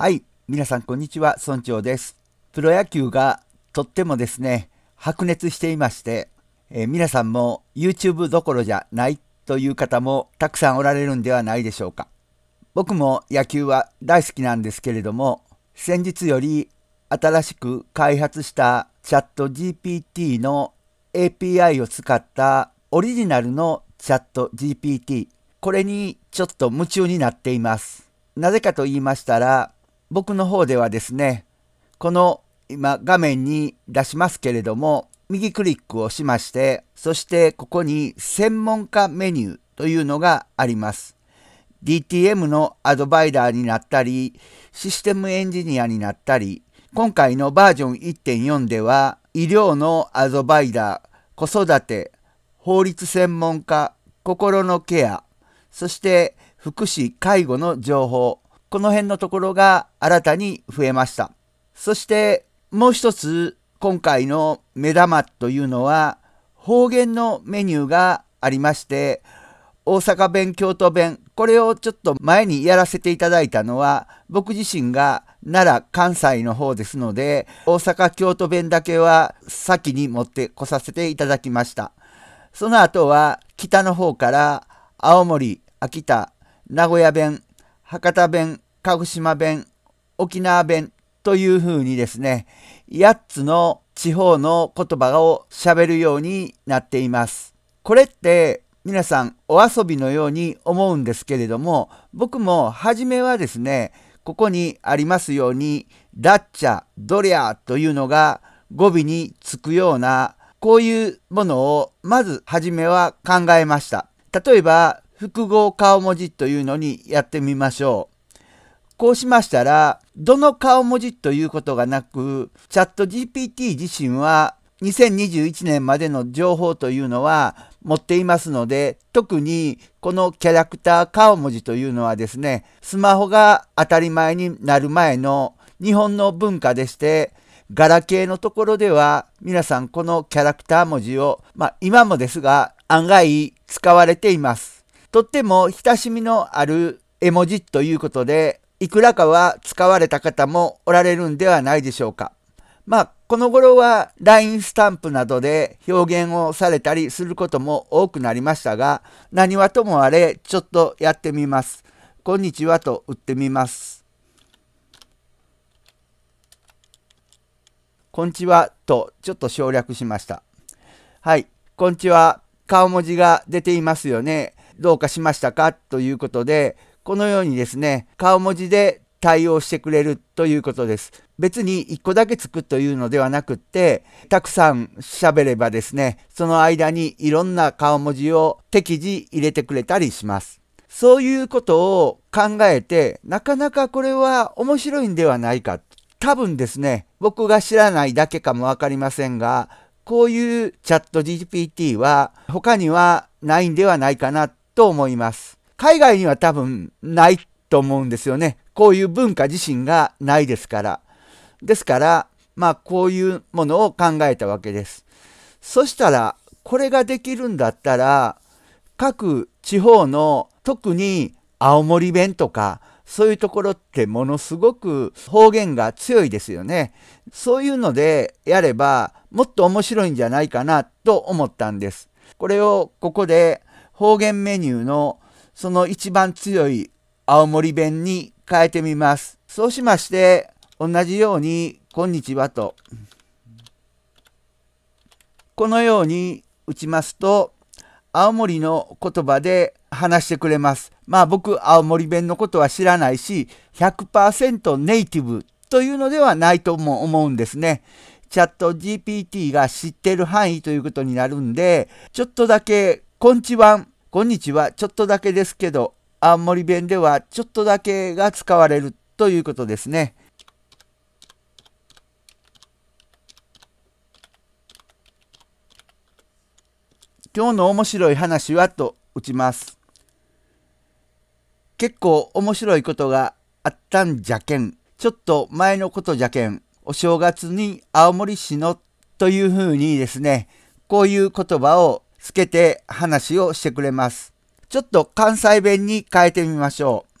はい、皆さんこんにちは、村長です。プロ野球がとってもですね、白熱していまして、えー、皆さんも YouTube どころじゃないという方もたくさんおられるんではないでしょうか。僕も野球は大好きなんですけれども、先日より新しく開発したチャット GPT の API を使ったオリジナルのチャット GPT、これにちょっと夢中になっています。なぜかと言いましたら、僕の方ではですね、この今画面に出しますけれども、右クリックをしまして、そしてここに専門家メニューというのがあります。DTM のアドバイザーになったり、システムエンジニアになったり、今回のバージョン1.4では、医療のアドバイザー、子育て、法律専門家、心のケア、そして福祉・介護の情報、この辺のところが新たに増えました。そしてもう一つ今回の目玉というのは方言のメニューがありまして大阪弁京都弁これをちょっと前にやらせていただいたのは僕自身が奈良関西の方ですので大阪京都弁だけは先に持ってこさせていただきましたその後は北の方から青森秋田名古屋弁博多弁、鹿児島弁、沖縄弁というふうにですね、8つの地方の言葉を喋るようになっています。これって皆さんお遊びのように思うんですけれども、僕も初めはですね、ここにありますように、ダッチャ、ドリゃーというのが語尾につくような、こういうものをまず初めは考えました。例えば、複合顔文字というのにやってみましょう。こうしましたら、どの顔文字ということがなく、チャット GPT 自身は2021年までの情報というのは持っていますので、特にこのキャラクター顔文字というのはですね、スマホが当たり前になる前の日本の文化でして、ガラケーのところでは皆さんこのキャラクター文字を、まあ今もですが案外使われています。とっても親しみのある絵文字ということで、いくらかは使われた方もおられるんではないでしょうか。まあ、この頃は LINE スタンプなどで表現をされたりすることも多くなりましたが、何はともあれ、ちょっとやってみます。こんにちはと打ってみます。こんちはとちょっと省略しました。はい、こんちは。顔文字が出ていますよね。どうかしましたかということで、このようにですね、顔文字で対応してくれるということです。別に一個だけつくというのではなくって、たくさん喋ればですね、その間にいろんな顔文字を適時入れてくれたりします。そういうことを考えて、なかなかこれは面白いんではないか。多分ですね、僕が知らないだけかもわかりませんが、こういうチャット GPT は他にはないんではないかなと思います。海外には多分ないと思うんですよね。こういう文化自身がないですから。ですから、まあこういうものを考えたわけです。そしたら、これができるんだったら、各地方の特に青森弁とか、そういうところってものすごく方言が強いですよね。そういうのでやればもっと面白いんじゃないかなと思ったんです。これをここで方言メニューのその一番強い青森弁に変えてみます。そうしまして、同じように、こんにちはと、このように打ちますと、青森の言葉で話してくれます。まあ僕、青森弁のことは知らないし、100%ネイティブというのではないとも思うんですね。チャット GPT が知ってる範囲ということになるんで、ちょっとだけ、こんちわんこんにちはちょっとだけですけど、青森弁ではちょっとだけが使われるということですね。今日の面白い話はと打ちます。結構面白いことがあったんじゃけん。ちょっと前のことじゃけん。お正月に青森市のというふうにですね、こういう言葉をつけて話をしてくれます。ちょっと関西弁に変えてみましょう。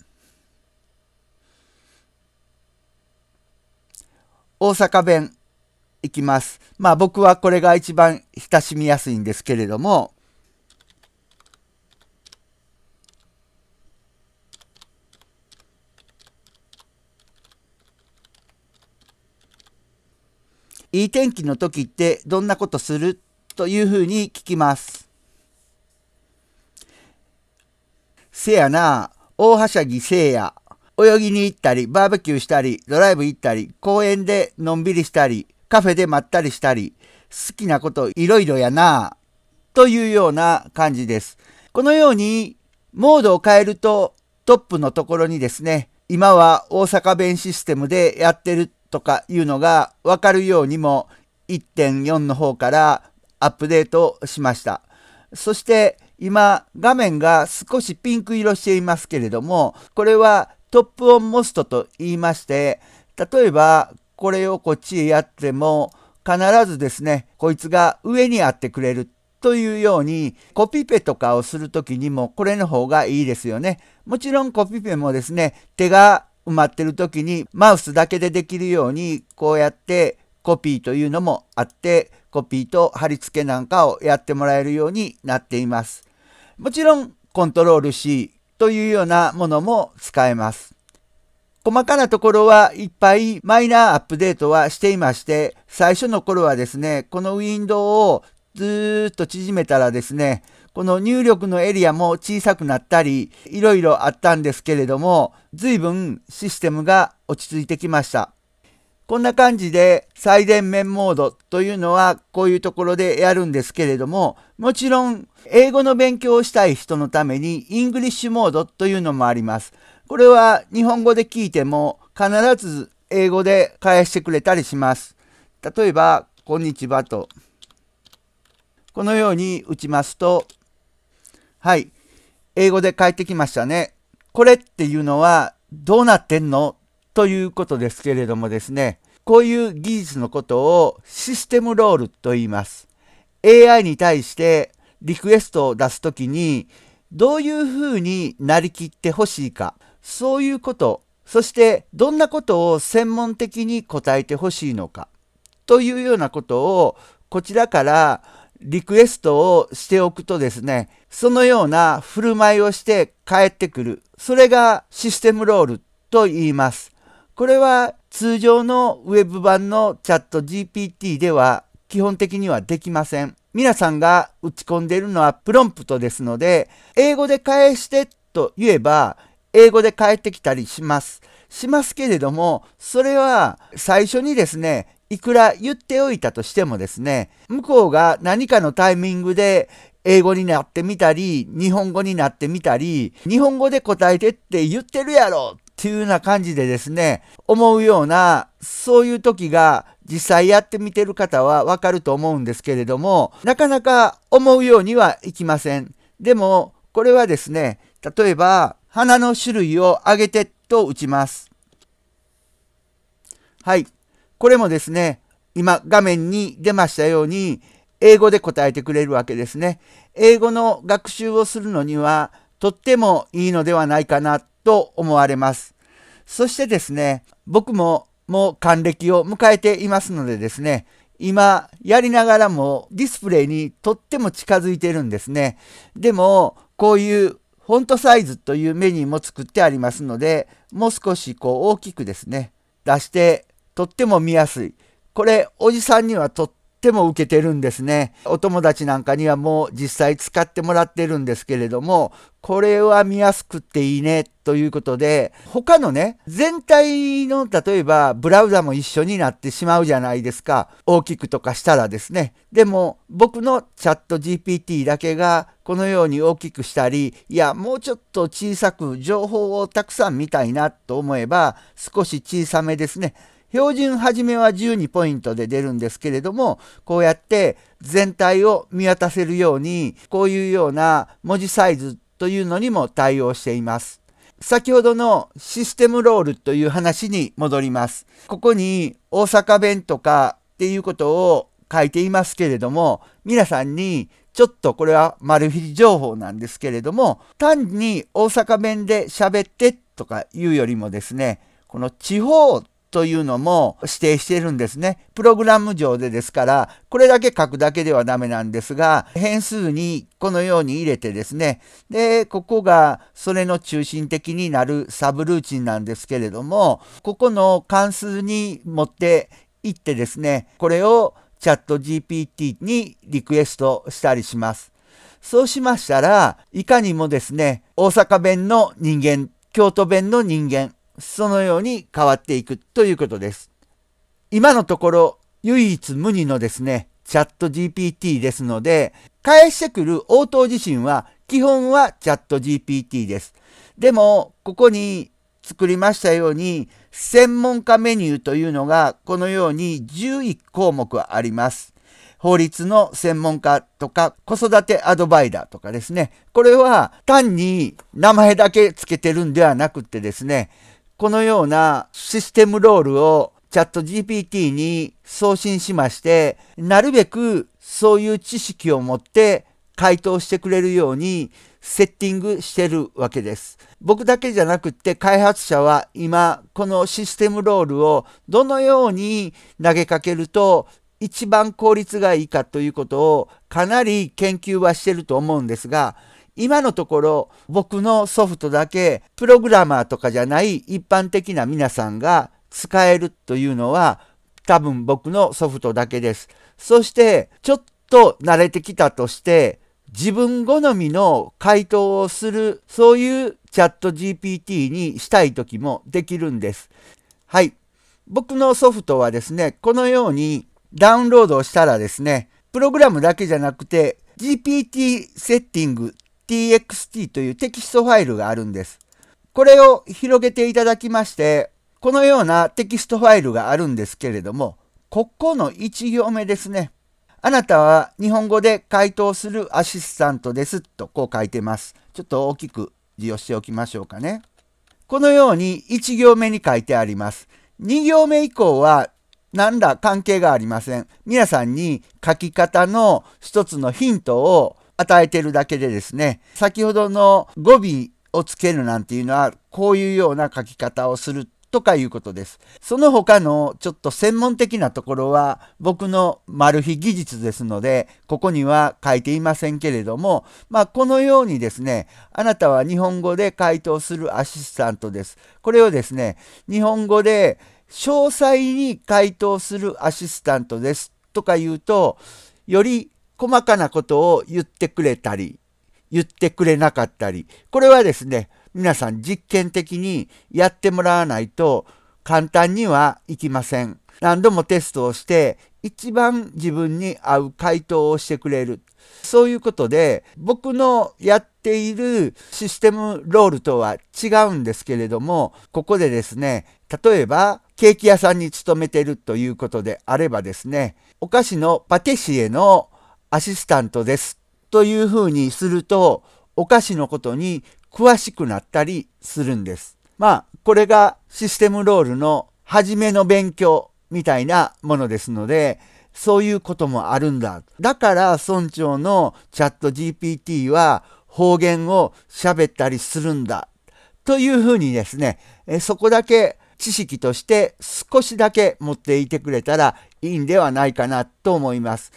大阪弁いきます。まあ僕はこれが一番親しみやすいんですけれども、いい天気の時ってどんなことするというふうに聞きます。せやな、大はしゃぎせいや。泳ぎに行ったり、バーベキューしたり、ドライブ行ったり、公園でのんびりしたり、カフェでまったりしたり、好きなこといろいろやなというような感じです。このように、モードを変えると、トップのところにですね、今は大阪弁システムでやってるとかいうのがわかるようにも、1.4の方からアップデートしました。そして今画面が少しピンク色していますけれども、これはトップオンモストと言いまして、例えばこれをこっちへやっても必ずですね、こいつが上にあってくれるというようにコピペとかをする時にもこれの方がいいですよね。もちろんコピペもですね、手が埋まってる時にマウスだけでできるようにこうやってコピーというのもあって、コピーと貼り付けなんかをやってもらえるようになっています。もちろん、コントロール C というようなものも使えます。細かなところはいっぱいマイナーアップデートはしていまして、最初の頃はですね、このウィンドウをずっと縮めたらですね、この入力のエリアも小さくなったり、いろいろあったんですけれども、随分システムが落ち着いてきました。こんな感じで最電面モードというのはこういうところでやるんですけれども、もちろん英語の勉強をしたい人のためにイングリッシュモードというのもあります。これは日本語で聞いても必ず英語で返してくれたりします。例えば、こんにちはと。このように打ちますと、はい、英語で返ってきましたね。これっていうのはどうなってんのということですけれどもですね、こういう技術のことをシステムロールと言います。AI に対してリクエストを出すときに、どういうふうになりきってほしいか、そういうこと、そしてどんなことを専門的に答えてほしいのか、というようなことをこちらからリクエストをしておくとですね、そのような振る舞いをして帰ってくる。それがシステムロールと言います。これは通常の web 版のチャット GPT では基本的にはできません。皆さんが打ち込んでいるのはプロンプトですので、英語で返してと言えば、英語で返ってきたりします。しますけれども、それは最初にですね、いくら言っておいたとしてもですね、向こうが何かのタイミングで英語になってみたり、日本語になってみたり、日本語で答えてって言ってるやろっていうような感じでですね、思うような、そういう時が実際やってみてる方はわかると思うんですけれども、なかなか思うようにはいきません。でも、これはですね、例えば、花の種類を上げてと打ちます。はい。これもですね、今画面に出ましたように、英語で答えてくれるわけですね。英語の学習をするのには、とってもいいのではないかなと思われます。そしてですね、僕ももう還暦を迎えていますのでですね、今やりながらもディスプレイにとっても近づいてるんですね。でも、こういうフォントサイズというメニューも作ってありますので、もう少しこう大きくですね、出してとっても見やすい。これ、おじさんにはとっっても受けてるんですね。お友達なんかにはもう実際使ってもらってるんですけれども、これは見やすくっていいねということで、他のね、全体の例えばブラウザも一緒になってしまうじゃないですか。大きくとかしたらですね。でも僕のチャット GPT だけがこのように大きくしたり、いや、もうちょっと小さく情報をたくさん見たいなと思えば少し小さめですね。標準じめは12ポイントで出るんですけれども、こうやって全体を見渡せるように、こういうような文字サイズというのにも対応しています。先ほどのシステムロールという話に戻ります。ここに大阪弁とかっていうことを書いていますけれども、皆さんにちょっとこれはマルフィ情報なんですけれども、単に大阪弁で喋ってとか言うよりもですね、この地方というのも指定しているんですね。プログラム上でですから、これだけ書くだけではダメなんですが、変数にこのように入れてですね、で、ここがそれの中心的になるサブルーチンなんですけれども、ここの関数に持っていってですね、これをチャット GPT にリクエストしたりします。そうしましたら、いかにもですね、大阪弁の人間、京都弁の人間、そのように変わっていくということです。今のところ唯一無二のですね、チャット GPT ですので、返してくる応答自身は基本はチャット GPT です。でも、ここに作りましたように、専門家メニューというのがこのように11項目あります。法律の専門家とか子育てアドバイザーとかですね。これは単に名前だけつけてるんではなくてですね、このようなシステムロールをチャット GPT に送信しまして、なるべくそういう知識を持って回答してくれるようにセッティングしてるわけです。僕だけじゃなくって開発者は今このシステムロールをどのように投げかけると一番効率がいいかということをかなり研究はしてると思うんですが、今のところ僕のソフトだけプログラマーとかじゃない一般的な皆さんが使えるというのは多分僕のソフトだけです。そしてちょっと慣れてきたとして自分好みの回答をするそういうチャット GPT にしたい時もできるんです。はい。僕のソフトはですね、このようにダウンロードしたらですね、プログラムだけじゃなくて GPT セッティング txt というテキストファイルがあるんです。これを広げていただきまして、このようなテキストファイルがあるんですけれども、ここの1行目ですね。あなたは日本語で回答するアシスタントですとこう書いてます。ちょっと大きく字をしておきましょうかね。このように1行目に書いてあります。2行目以降は何ら関係がありません。皆さんに書き方の一つのヒントを与えてるだけでですね、先ほどの語尾をつけるなんていうのは、こういうような書き方をするとかいうことです。その他のちょっと専門的なところは僕のマル秘技術ですので、ここには書いていませんけれども、まあこのようにですね、あなたは日本語で回答するアシスタントです。これをですね、日本語で詳細に回答するアシスタントですとか言うと、より細かなことを言ってくれたり、言ってくれなかったり、これはですね、皆さん実験的にやってもらわないと簡単にはいきません。何度もテストをして一番自分に合う回答をしてくれる。そういうことで僕のやっているシステムロールとは違うんですけれども、ここでですね、例えばケーキ屋さんに勤めてるということであればですね、お菓子のパティシエのアシスタントですというふうにするとお菓子のことに詳しくなったりするんです。まあこれがシステムロールの初めの勉強みたいなものですのでそういうこともあるんだ。だから村長のチャット GPT は方言を喋ったりするんだというふうにですねそこだけ知識として少しだけ持っていてくれたらいいんではないかなと思います。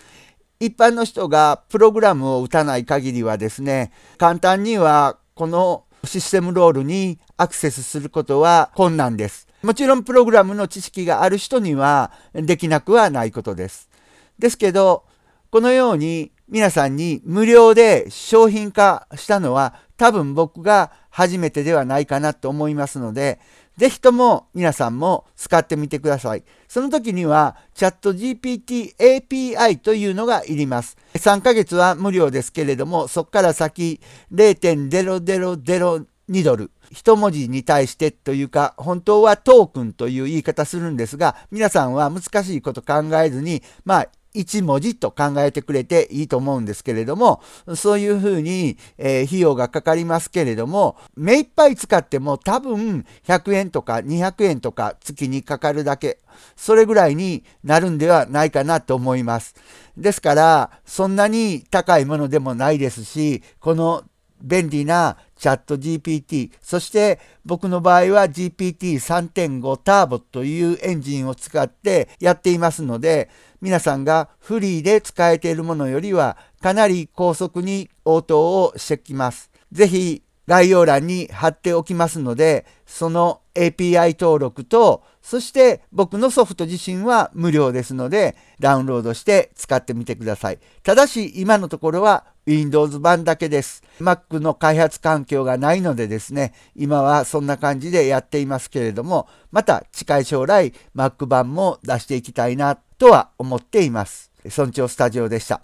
一般の人がプログラムを打たない限りはですね簡単にはこのシステムロールにアクセスすることは困難です。もちろんプログラムの知識がある人にはできなくはないことです。ですけど、このように皆さんに無料で商品化したのは多分僕が初めてではないかなと思いますので、ぜひとも皆さんも使ってみてください。その時には、チャット GPT API というのがいります。3ヶ月は無料ですけれども、そこから先0.0002ドル。一文字に対してというか、本当はトークンという言い方するんですが、皆さんは難しいこと考えずに、まあ、1文字と考えてくれていいと思うんですけれども、そういうふうに、えー、費用がかかりますけれども、目いっぱい使っても多分100円とか200円とか月にかかるだけ、それぐらいになるんではないかなと思います。ですから、そんなに高いものでもないですし、この便利なチャット GPT、そして僕の場合は GPT3.5 ターボというエンジンを使ってやっていますので、皆さんがフリーで使えているものよりはかなり高速に応答をしてきます。ぜひ概要欄に貼っておきますので、その API 登録と、そして僕のソフト自身は無料ですので、ダウンロードして使ってみてください。ただし、今のところは Windows 版だけです。Mac の開発環境がないのでですね、今はそんな感じでやっていますけれども、また近い将来 Mac 版も出していきたいなとは思っています。村長スタジオでした。